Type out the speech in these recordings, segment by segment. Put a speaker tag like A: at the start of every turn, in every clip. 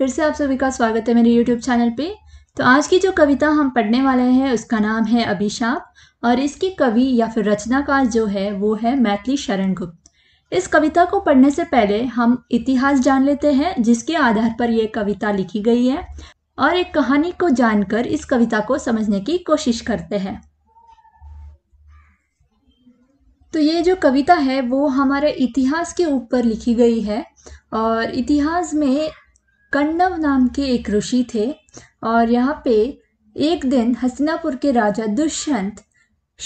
A: फिर से आप सभी का स्वागत है मेरे YouTube चैनल पे तो आज की जो कविता हम पढ़ने वाले हैं उसका नाम है अभिशाप और इसकी कवि या फिर रचनाकार जो है वो है मैथिली शरण गुप्त इस कविता को पढ़ने से पहले हम इतिहास जान लेते हैं जिसके आधार पर यह कविता लिखी गई है और एक कहानी को जानकर इस कविता को समझने की कोशिश करते हैं तो ये जो कविता है वो हमारे इतिहास के ऊपर लिखी गई है और इतिहास में कण्णव नाम के एक ऋषि थे और यहाँ पे एक दिन हस्तिनापुर के राजा दुष्यंत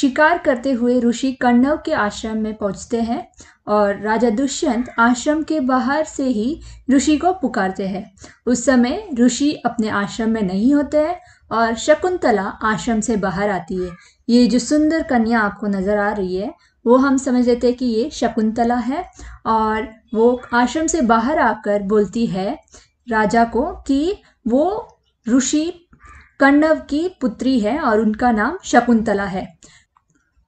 A: शिकार करते हुए ऋषि कण्णव के आश्रम में पहुँचते हैं और राजा दुष्यंत आश्रम के बाहर से ही ऋषि को पुकारते हैं उस समय ऋषि अपने आश्रम में नहीं होते हैं और शकुंतला आश्रम से बाहर आती है ये जो सुंदर कन्या आपको नज़र आ रही है वो हम समझ लेते हैं कि ये शकुंतला है और वो आश्रम से बाहर आकर बोलती है राजा को कि वो ऋषि कर्णव की पुत्री है और उनका नाम शकुंतला है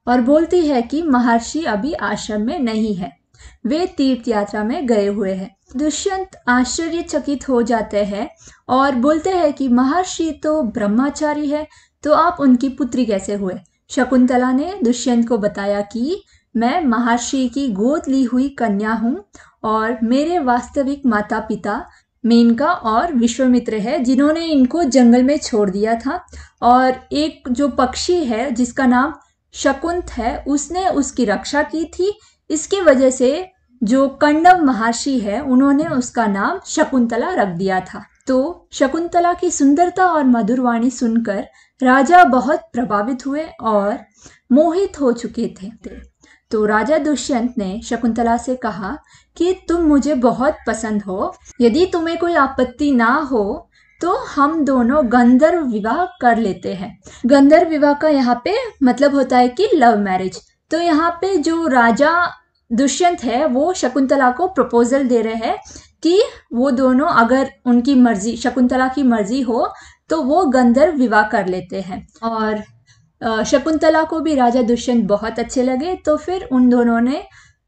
A: और बोलती है कि महर्षि अभी आश्रम में नहीं है वे तीर्थ यात्रा में गए हुए हैं दुष्यंत आश्चर्यचकित हो जाते हैं और बोलते हैं कि महर्षि तो ब्रह्माचारी है तो आप उनकी पुत्री कैसे हुए शकुंतला ने दुष्यंत को बताया कि मैं महर्षि की गोद ली हुई कन्या हूँ और मेरे वास्तविक माता पिता मेनका और विश्वमित्र है जिन्होंने इनको जंगल में छोड़ दिया था और एक जो पक्षी है जिसका नाम शकुंत है उसने उसकी रक्षा की थी इसकी वजह से जो कण्डव महर्षि है उन्होंने उसका नाम शकुंतला रख दिया था तो शकुंतला की सुंदरता और मधुर वाणी सुनकर राजा बहुत प्रभावित हुए और मोहित हो चुके थे तो राजा दुष्यंत ने शकुंतला से कहा कि तुम मुझे बहुत पसंद हो यदि तुम्हें कोई आपत्ति ना हो तो हम दोनों गंधर्व विवाह कर लेते हैं गंधर्व विवाह का यहाँ पे मतलब होता है कि लव मैरिज तो यहाँ पे जो राजा दुष्यंत है वो शकुंतला को प्रपोजल दे रहे हैं कि वो दोनों अगर उनकी मर्जी शकुंतला की मर्जी हो तो वो गंधर्व विवाह कर लेते हैं और शकुंतला को भी राजा दुष्यंत बहुत अच्छे लगे तो फिर उन दोनों ने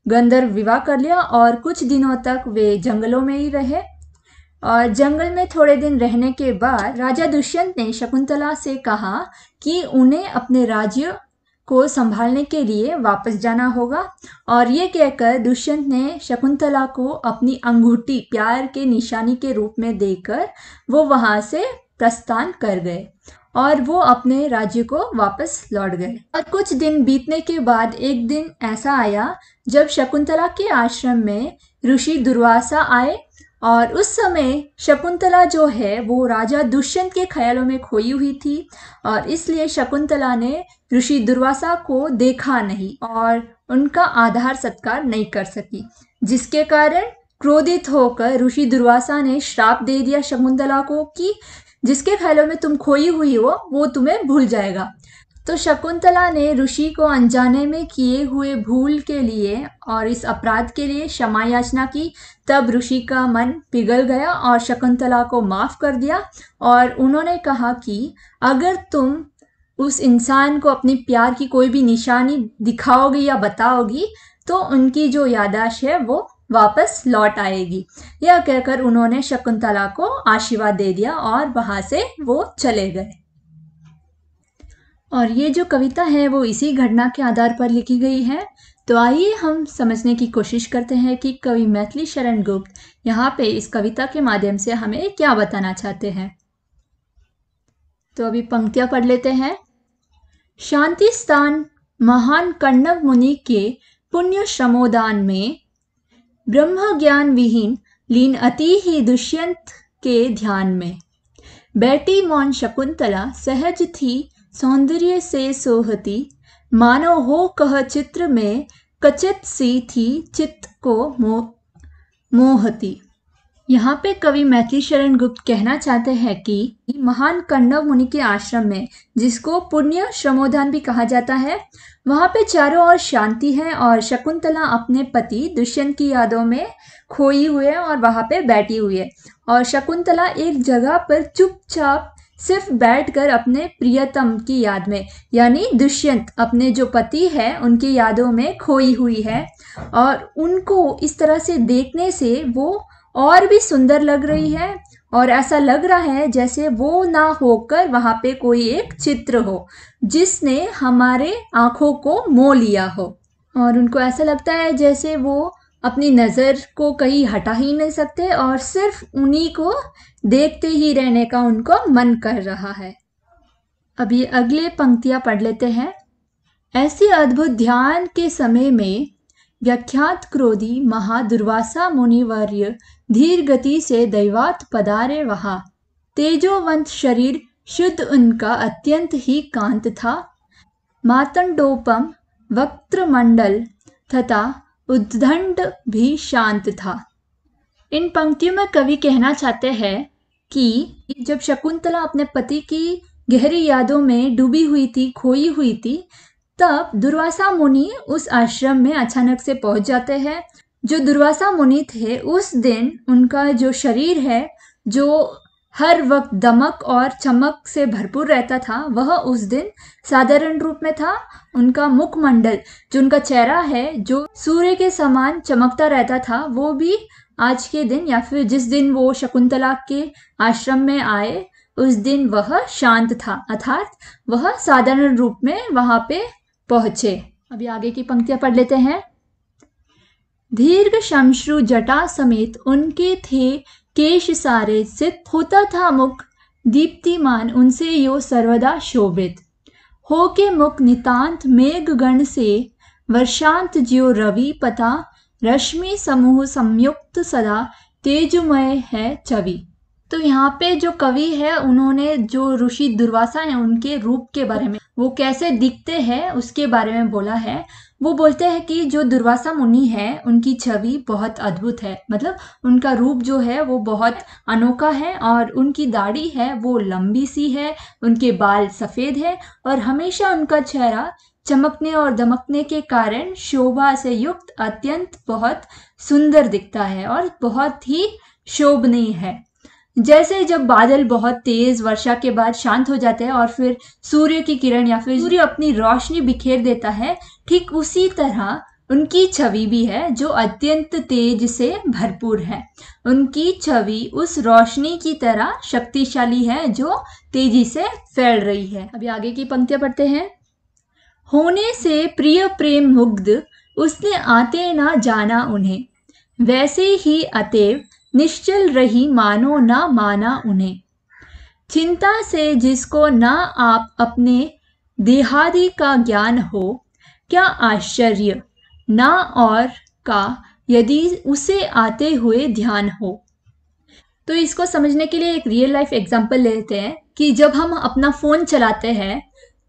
A: गंधर्व विवाह कर लिया और कुछ दिनों तक वे जंगलों में ही रहे और जंगल में थोड़े दिन रहने के बाद राजा दुष्यंत ने शकुंतला से कहा कि उन्हें अपने राज्य को संभालने के लिए वापस जाना होगा और ये कहकर दुष्यंत ने शकुंतला को अपनी अंगूठी प्यार के निशानी के रूप में देकर वो वहाँ से प्रस्थान कर गए और वो अपने राज्य को वापस लौट गए और कुछ दिन बीतने के बाद एक दिन ऐसा आया जब शकुंतला के आश्रम में ऋषि दुर्वासा आए और उस समय शकुंतला जो है वो राजा दुष्यंत के ख्यालों में खोई हुई थी और इसलिए शकुंतला ने ऋषि दुर्वासा को देखा नहीं और उनका आधार सत्कार नहीं कर सकी जिसके कारण क्रोधित होकर ऋषि दुर्वासा ने श्राप दे दिया शकुंतला को कि जिसके ख्यालों में तुम खोई हुई हो वो तुम्हें भूल जाएगा तो शकुंतला ने ऋषि को अनजाने में किए हुए भूल के लिए और इस अपराध के लिए क्षमा याचना की तब ऋषि का मन पिघल गया और शकुंतला को माफ़ कर दिया और उन्होंने कहा कि अगर तुम उस इंसान को अपने प्यार की कोई भी निशानी दिखाओगी या बताओगी तो उनकी जो यादाश्त है वो वापस लौट आएगी यह कहकर उन्होंने शकुंतला को आशीर्वाद दे दिया और वहां से वो चले गए और ये जो कविता है वो इसी घटना के आधार पर लिखी गई है तो आइए हम समझने की कोशिश करते हैं कि कवि मैथिली शरण गुप्त यहाँ पे इस कविता के माध्यम से हमें क्या बताना चाहते हैं तो अभी पंक्तियां पढ़ लेते हैं शांति स्थान महान कर्णव मुनि के पुण्य श्रमोदान में ब्रह्म ज्ञान विहीन लीन अति ही दुष्यंत के ध्यान में बैठी मौन शकुंतला सहज थी सौंदर्य से सोहती मानो हो कह चित्र में कचित सी थी चित्त को मो मोहती यहाँ पे कवि मैथिली शरण गुप्त कहना चाहते हैं कि महान कण्णव मुनि के आश्रम में जिसको पुण्य श्रमोधान भी कहा जाता है वहाँ पे चारों ओर शांति है और शकुंतला अपने पति दुष्यंत की यादों में खोई हुई है और वहाँ पे बैठी हुई है और शकुंतला एक जगह पर चुपचाप सिर्फ बैठकर अपने प्रियतम की याद में यानी दुष्यंत अपने जो पति है उनकी यादों में खोई हुई है और उनको इस तरह से देखने से वो और भी सुंदर लग रही है और ऐसा लग रहा है जैसे वो ना होकर वहाँ पे कोई एक चित्र हो जिसने हमारे आँखों को मोह लिया हो और उनको ऐसा लगता है जैसे वो अपनी नज़र को कहीं हटा ही नहीं सकते और सिर्फ उन्हीं को देखते ही रहने का उनको मन कर रहा है अभी अगले पंक्तियाँ पढ़ लेते हैं ऐसे अद्भुत ध्यान के समय में व्याख्यात क्रोधी महादुर्वासा मुनिवर्य धीर गति से दैवात पदारे वहा तेजोवंत शरीर शुद्ध उनका अत्यंत ही कांत था मातंडोपम वक्त्रमंडल तथा उद्दंड भी शांत था इन पंक्तियों में कवि कहना चाहते हैं कि जब शकुंतला अपने पति की गहरी यादों में डूबी हुई थी खोई हुई थी तब दुर्वासा मुनि उस आश्रम में अचानक से पहुंच जाते हैं जो दुर्वासा मुनि थे उस दिन उनका जो शरीर है जो हर वक्त दमक और चमक से भरपूर रहता था वह उस दिन साधारण रूप में था उनका मुखमंडल जो उनका चेहरा है जो सूर्य के समान चमकता रहता था वो भी आज के दिन या फिर जिस दिन वो शकुंतला के आश्रम में आए उस दिन वह शांत था अर्थात वह साधारण रूप में वहाँ पे पहुँचे अभी आगे की पंक्तियाँ पढ़ लेते हैं दीर्घ शमश्रु जटा समेत उनके थे केश सारे सित होता था मुख दीप्तिमान उनसे यो सर्वदा शोभित हो के मुख नितांत मेघ गण से वर्षांत ज्यो रवि पता रश्मि समूह संयुक्त सदा तेजमय है चवि तो यहाँ पे जो कवि है उन्होंने जो ऋषि दुर्वासा है उनके रूप के बारे में वो कैसे दिखते हैं उसके बारे में बोला है वो बोलते हैं कि जो दुर्वासा मुनि है उनकी छवि बहुत अद्भुत है मतलब उनका रूप जो है वो बहुत अनोखा है और उनकी दाढ़ी है वो लंबी सी है उनके बाल सफ़ेद है और हमेशा उनका चेहरा चमकने और दमकने के कारण शोभा से युक्त अत्यंत बहुत सुंदर दिखता है और बहुत ही शोभनीय है जैसे जब बादल बहुत तेज वर्षा के बाद शांत हो जाते हैं और फिर सूर्य की किरण या फिर सूर्य अपनी रोशनी बिखेर देता है ठीक उसी तरह उनकी छवि भी है जो अत्यंत तेज से भरपूर है उनकी छवि उस रोशनी की तरह शक्तिशाली है जो तेजी से फैल रही है अभी आगे की पंक्तियां पढ़ते हैं होने से प्रिय प्रेम मुग्ध उसने आते ना जाना उन्हें वैसे ही अतेव निश्चल रही मानो ना माना उन्हें चिंता से जिसको ना आप अपने देहादि का ज्ञान हो क्या आश्चर्य ना और का यदि उसे आते हुए ध्यान हो तो इसको समझने के लिए एक रियल लाइफ एग्जांपल लेते हैं कि जब हम अपना फ़ोन चलाते हैं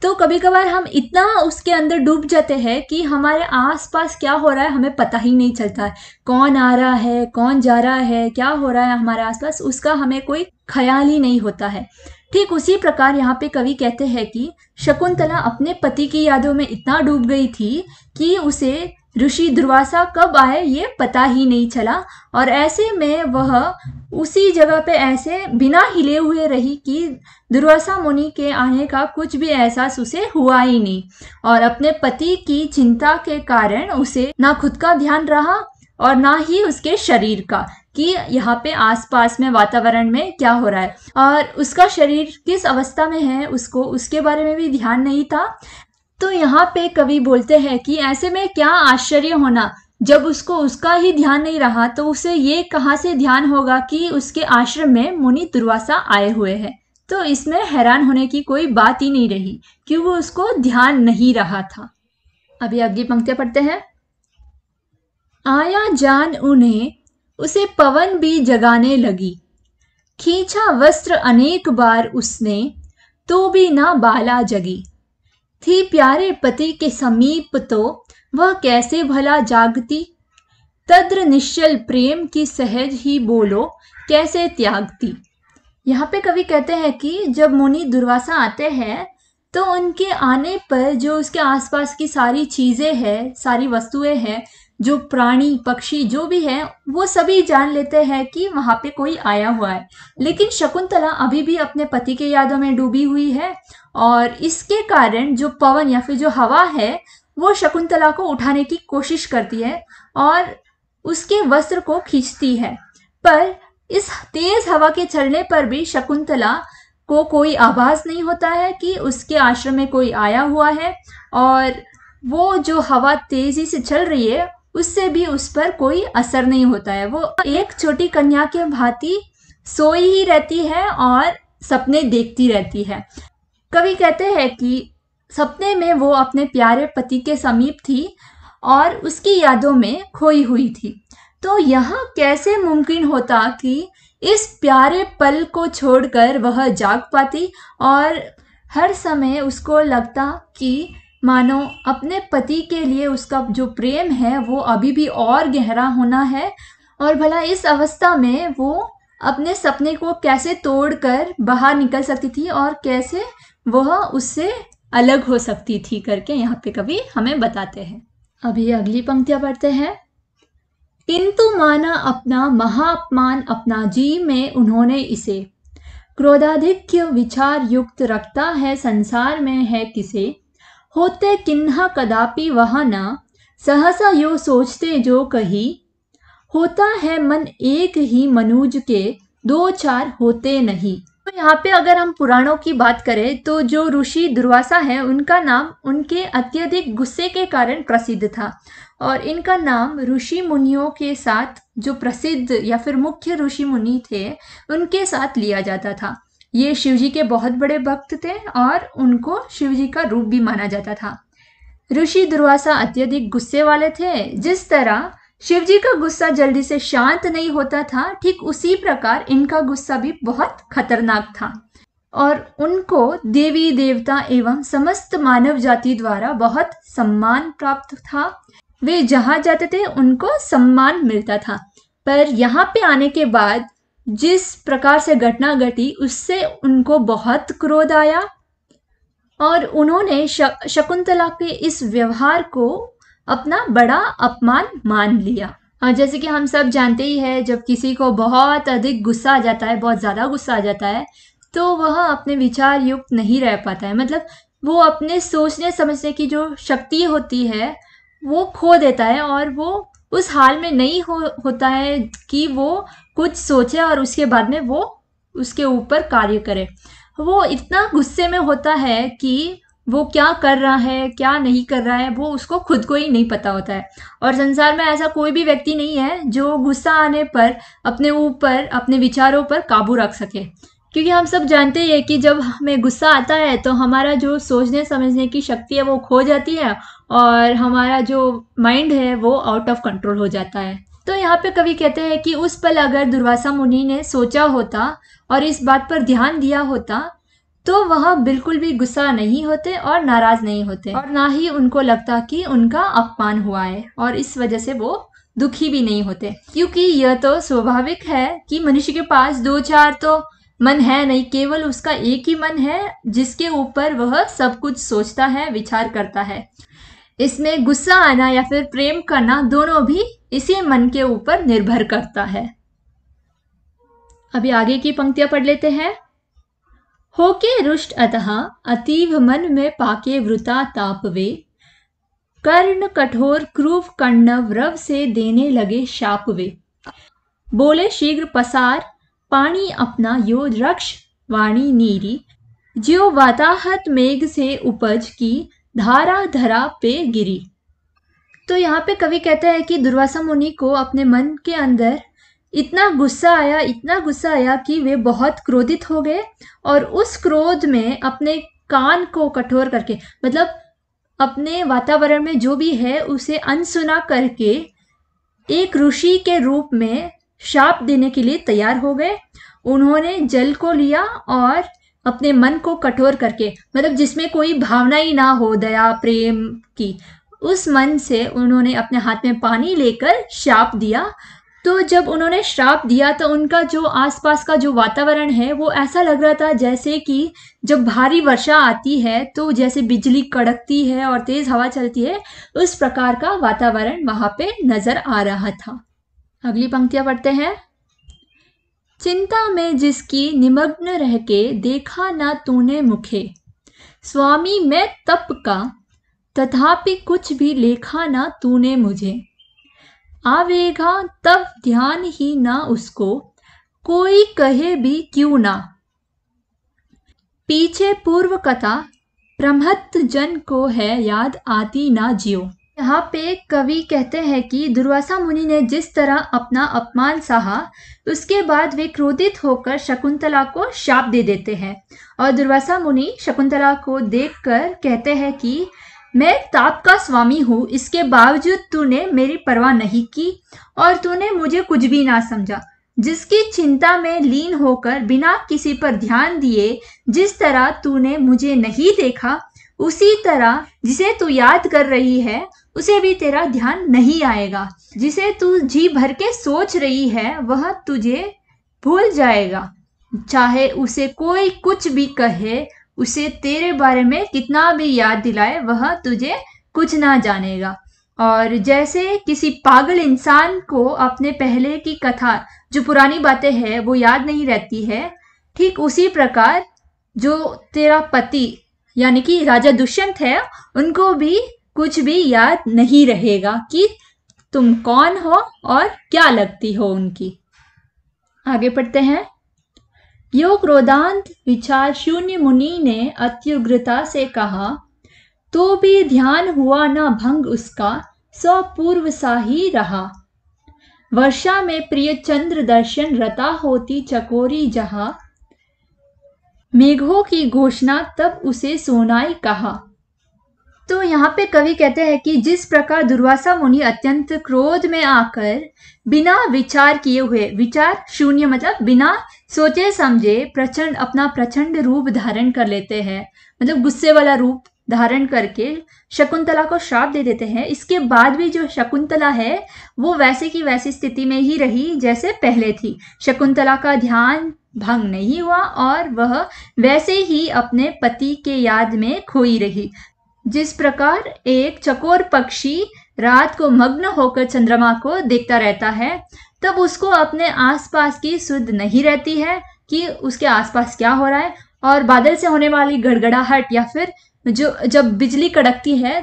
A: तो कभी कभार हम इतना उसके अंदर डूब जाते हैं कि हमारे आसपास क्या हो रहा है हमें पता ही नहीं चलता है कौन आ रहा है कौन जा रहा है क्या हो रहा है हमारे आसपास उसका हमें कोई ख्याल ही नहीं होता है ठीक उसी प्रकार यहाँ पे कवि कहते हैं कि शकुंतला अपने पति की यादों में इतना डूब गई थी कि उसे ऋषि दुर्वासा कब आए ये पता ही नहीं चला और ऐसे में वह उसी जगह पे ऐसे बिना हिले हुए रही कि दुर्वासा मुनि के आने का कुछ भी एहसास उसे हुआ ही नहीं और अपने पति की चिंता के कारण उसे ना खुद का ध्यान रहा और ना ही उसके शरीर का कि यहाँ पे आसपास में वातावरण में क्या हो रहा है और उसका शरीर किस अवस्था में है उसको उसके बारे में भी ध्यान नहीं था तो यहाँ पे कवि बोलते हैं कि ऐसे में क्या आश्चर्य होना जब उसको उसका ही ध्यान नहीं रहा तो उसे ये कहाँ से ध्यान होगा कि उसके आश्रम में मुनि दुर्वासा आए हुए हैं तो इसमें हैरान होने की कोई बात ही नहीं रही कि वो उसको ध्यान नहीं रहा था अभी अगली पंक्ति पढ़ते हैं आया जान उन्हें उसे पवन भी जगाने लगी खींचा वस्त्र अनेक बार उसने तो भी ना बाला जगी थी प्यारे पति के समीप तो वह कैसे भला जागती तद्र निश्चल प्रेम की सहज ही बोलो कैसे त्यागती यहाँ पे कवि कहते हैं कि जब मुनि दुर्वासा आते हैं तो उनके आने पर जो उसके आसपास की सारी चीज़ें हैं सारी वस्तुएं हैं जो प्राणी पक्षी जो भी है वो सभी जान लेते हैं कि वहाँ पे कोई आया हुआ है लेकिन शकुंतला अभी भी अपने पति के यादों में डूबी हुई है और इसके कारण जो पवन या फिर जो हवा है वो शकुंतला को उठाने की कोशिश करती है और उसके वस्त्र को खींचती है पर इस तेज हवा के चलने पर भी शकुंतला को कोई आभास नहीं होता है कि उसके आश्रम में कोई आया हुआ है और वो जो हवा तेजी से चल रही है उससे भी उस पर कोई असर नहीं होता है वो एक छोटी कन्या के भांति सोई ही रहती है और सपने देखती रहती है कवि कहते हैं कि सपने में वो अपने प्यारे पति के समीप थी और उसकी यादों में खोई हुई थी तो यह कैसे मुमकिन होता कि इस प्यारे पल को छोड़कर वह जाग पाती और हर समय उसको लगता कि मानो अपने पति के लिए उसका जो प्रेम है वो अभी भी और गहरा होना है और भला इस अवस्था में वो अपने सपने को कैसे तोड़कर बाहर निकल सकती थी और कैसे वह उससे अलग हो सकती थी करके यहाँ पे कभी हमें बताते हैं अभी अगली पंक्तियां पढ़ते हैं किंतु माना अपना महाअपमान अपना जी में उन्होंने इसे क्रोधाधिक्य विचार युक्त रखता है संसार में है किसे होते किन्हा कदापि वह न सहसा यो सोचते जो कही होता है मन एक ही मनुज के दो चार होते नहीं तो यहाँ पे अगर हम पुराणों की बात करें तो जो ऋषि दुर्वासा है उनका नाम उनके अत्यधिक गुस्से के कारण प्रसिद्ध था और इनका नाम ऋषि मुनियों के साथ जो प्रसिद्ध या फिर मुख्य ऋषि मुनि थे उनके साथ लिया जाता था ये शिवजी के बहुत बड़े भक्त थे और उनको शिवजी का रूप भी माना जाता था ऋषि दुर्वासा अत्यधिक गुस्से वाले थे जिस तरह शिवजी का गुस्सा जल्दी से शांत नहीं होता था ठीक उसी प्रकार इनका गुस्सा भी बहुत खतरनाक था और उनको देवी देवता एवं समस्त मानव जाति द्वारा बहुत सम्मान प्राप्त था वे जहाँ जाते थे उनको सम्मान मिलता था पर यहाँ पे आने के बाद जिस प्रकार से घटना घटी उससे उनको बहुत क्रोध आया और उन्होंने शकुंतला के इस व्यवहार को अपना बड़ा अपमान मान लिया और हाँ, जैसे कि हम सब जानते ही है जब किसी को बहुत अधिक गुस्सा आ जाता है बहुत ज़्यादा गुस्सा आ जाता है तो वह अपने विचार युक्त नहीं रह पाता है मतलब वो अपने सोचने समझने की जो शक्ति होती है वो खो देता है और वो उस हाल में नहीं हो होता है कि वो कुछ सोचे और उसके बाद में वो उसके ऊपर कार्य करे वो इतना गुस्से में होता है कि वो क्या कर रहा है क्या नहीं कर रहा है वो उसको खुद को ही नहीं पता होता है और संसार में ऐसा कोई भी व्यक्ति नहीं है जो गुस्सा आने पर अपने ऊपर अपने विचारों पर काबू रख सके क्योंकि हम सब जानते हैं कि जब हमें गुस्सा आता है तो हमारा जो सोचने समझने की शक्ति है वो खो जाती है और हमारा जो माइंड है वो आउट ऑफ कंट्रोल हो जाता है तो यहाँ पे कवि कहते हैं कि उस पल अगर दुर्वासा मुनि ने सोचा होता और इस बात पर ध्यान दिया होता तो वह बिल्कुल भी गुस्सा नहीं होते और नाराज नहीं होते और ना ही उनको लगता कि उनका अपमान हुआ है और इस वजह से वो दुखी भी नहीं होते क्योंकि यह तो स्वाभाविक है कि मनुष्य के पास दो चार तो मन है नहीं केवल उसका एक ही मन है जिसके ऊपर वह सब कुछ सोचता है विचार करता है इसमें गुस्सा आना या फिर प्रेम करना दोनों भी इसी मन के ऊपर निर्भर करता है अभी आगे की पंक्तियां पढ़ लेते हैं होके रुष्ट अतः अतीव मन में पाके वृता तापवे कर्ण कठोर क्रूव कण्णव रव से देने लगे शापवे बोले शीघ्र पसार पानी अपना यो रक्ष वाणी नीरी ज्यो वाताहत मेघ से उपज की धारा धरा पे गिरी तो यहाँ पे कवि कहता है कि दुर्वासा मुनि को अपने मन के अंदर इतना गुस्सा आया इतना गुस्सा आया कि वे बहुत क्रोधित हो गए और उस क्रोध में अपने कान को कठोर करके मतलब अपने वातावरण में जो भी है उसे अनसुना करके एक ऋषि के रूप में शाप देने के लिए तैयार हो गए उन्होंने जल को लिया और अपने मन को कठोर करके मतलब जिसमें कोई भावना ही ना हो दया प्रेम की उस मन से उन्होंने अपने हाथ में पानी लेकर शाप दिया तो जब उन्होंने श्राप दिया तो उनका जो आसपास का जो वातावरण है वो ऐसा लग रहा था जैसे कि जब भारी वर्षा आती है तो जैसे बिजली कड़कती है और तेज हवा चलती है उस प्रकार का वातावरण वहां पे नजर आ रहा था अगली पंक्तियां पढ़ते हैं चिंता में जिसकी निमग्न रह के देखा ना तूने मुखे स्वामी मैं तप का तथापि कुछ भी लेखा ना तूने मुझे आवेगा तब ध्यान ही ना उसको कोई कहे भी क्यों ना पीछे पूर्व कथा प्रमत्त जन को है याद आती ना जियो यहाँ पे कवि कहते हैं कि दुर्वासा मुनि ने जिस तरह अपना अपमान सहा उसके बाद वे क्रोधित होकर शकुंतला को शाप दे देते हैं और दुर्वासा मुनि शकुंतला को देखकर कहते हैं कि मैं ताप का स्वामी हूँ इसके बावजूद तूने मेरी परवाह नहीं की और तूने मुझे कुछ भी ना समझा जिसकी चिंता में लीन होकर बिना किसी पर ध्यान दिए जिस तरह तूने मुझे नहीं देखा उसी तरह जिसे तू याद कर रही है उसे भी तेरा ध्यान नहीं आएगा जिसे तू जी भर के सोच रही है वह तुझे भूल जाएगा चाहे उसे कोई कुछ भी कहे उसे तेरे बारे में कितना भी याद दिलाए वह तुझे कुछ ना जानेगा और जैसे किसी पागल इंसान को अपने पहले की कथा जो पुरानी बातें हैं वो याद नहीं रहती है ठीक उसी प्रकार जो तेरा पति यानी कि राजा दुष्यंत है उनको भी कुछ भी याद नहीं रहेगा कि तुम कौन हो और क्या लगती हो उनकी आगे पढ़ते हैं यो क्रोधांत विचार शून्य मुनि ने अत्युग्रता से कहा तो भी ध्यान हुआ न भंग उसका सौ पूर्व सा ही रहा वर्षा में प्रिय चंद्र दर्शन रता होती चकोरी जहा मेघों की घोषणा तब उसे सोनाई कहा तो यहाँ पे कवि कहते हैं कि जिस प्रकार दुर्वासा मुनि अत्यंत क्रोध में आकर बिना विचार किए हुए विचार शून्य मतलब बिना सोचे समझे प्रचंड अपना प्रचंड रूप धारण कर लेते हैं मतलब गुस्से वाला रूप धारण करके शकुंतला को श्राप दे देते हैं इसके बाद भी जो शकुंतला है वो वैसे की वैसी स्थिति में ही रही जैसे पहले थी शकुंतला का ध्यान भंग नहीं हुआ और वह वैसे ही अपने पति के याद में खोई रही जिस प्रकार एक चकोर पक्षी रात को मग्न होकर चंद्रमा को देखता रहता है तब उसको अपने आसपास की सुध नहीं रहती है कि उसके आसपास क्या हो रहा है और बादल से होने वाली गड़गड़ाहट या फिर जो जब बिजली कड़कती है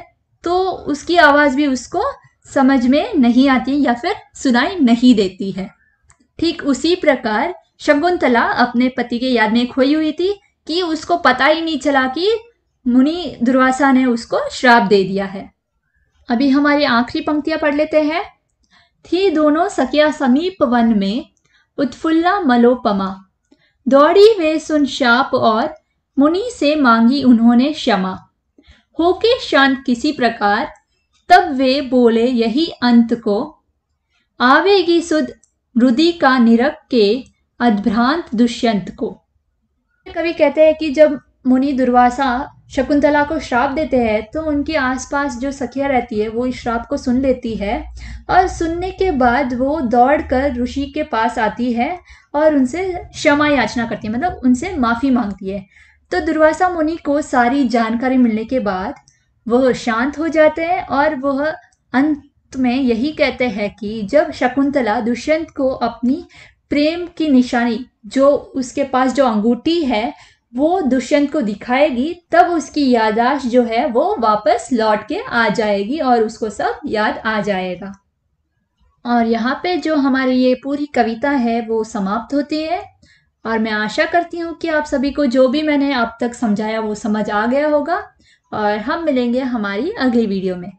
A: तो उसकी आवाज़ भी उसको समझ में नहीं आती या फिर सुनाई नहीं देती है ठीक उसी प्रकार शकुंतला अपने पति के याद में खोई हुई थी कि उसको पता ही नहीं चला कि मुनि दुर्वासा ने उसको श्राप दे दिया है अभी हमारी आखिरी पंक्तियां पढ़ लेते हैं थी दोनों सकिया समीप वन में उत्फुल्ला मलोपमा दौड़ी वे सुन शाप और मुनि से मांगी उन्होंने क्षमा होके शांत किसी प्रकार तब वे बोले यही अंत को आवेगी सुध रुदि का निरक के अद्भ्रांत दुष्यंत को कवि कहते हैं कि जब मुनि दुर्वासा शकुंतला को श्राप देते हैं तो उनके आसपास जो सखिया रहती है वो इस श्राप को सुन लेती है और सुनने के बाद वो दौड़कर ऋषि के पास आती है और उनसे क्षमा याचना करती है मतलब उनसे माफ़ी मांगती है तो दुर्वासा मुनि को सारी जानकारी मिलने के बाद वह शांत हो जाते हैं और वह अंत में यही कहते हैं कि जब शकुंतला दुष्यंत को अपनी प्रेम की निशानी जो उसके पास जो अंगूठी है वो दुष्यंत को दिखाएगी तब उसकी यादाश्त जो है वो वापस लौट के आ जाएगी और उसको सब याद आ जाएगा और यहाँ पे जो हमारी ये पूरी कविता है वो समाप्त होती है और मैं आशा करती हूँ कि आप सभी को जो भी मैंने अब तक समझाया वो समझ आ गया होगा और हम मिलेंगे हमारी अगली वीडियो में